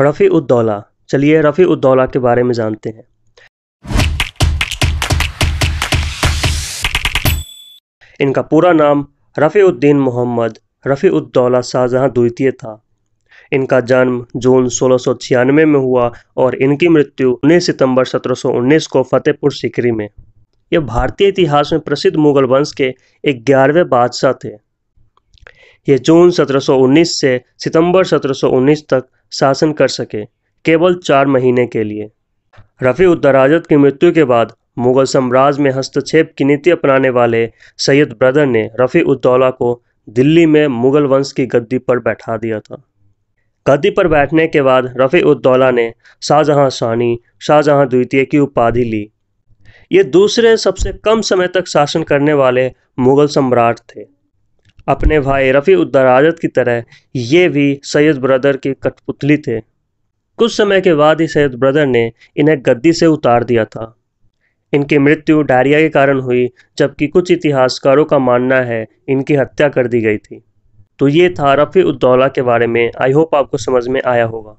रफ़ी उद्दौला चलिए रफ़ी उद्दौला के बारे में जानते हैं इनका पूरा नाम उद्दीन मोहम्मद रफ़ीउद्दौला शाहजहाँ द्वितीय था इनका जन्म जून सोलह में हुआ और इनकी मृत्यु 19 सितंबर 1719 को फतेहपुर सिकरी में यह भारतीय इतिहास में प्रसिद्ध मुगल वंश के एक ग्यारहवें बादशाह थे ये जून 1719 से सितंबर 1719 तक शासन कर सके केवल चार महीने के लिए रफ़ी उद्दराजत की मृत्यु के बाद मुगल साम्राज्य में हस्तक्षेप की नीति अपनाने वाले सैयद ब्रदर ने रफ़ी उद्दौला को दिल्ली में मुगल वंश की गद्दी पर बैठा दिया था गद्दी पर बैठने के बाद रफ़ी उद्दौला ने शाहजहां शानी शाहजहां द्वितीय की उपाधि ली ये दूसरे सबसे कम समय तक शासन करने वाले मुगल सम्राट थे अपने भाई रफ़ी आजत की तरह ये भी सैयद ब्रदर के कठपुतली थे कुछ समय के बाद ही सैयद ब्रदर ने इन्हें गद्दी से उतार दिया था इनकी मृत्यु डायरिया के कारण हुई जबकि कुछ इतिहासकारों का मानना है इनकी हत्या कर दी गई थी तो ये था रफ़ी उद्दौला के बारे में आई होप आपको समझ में आया होगा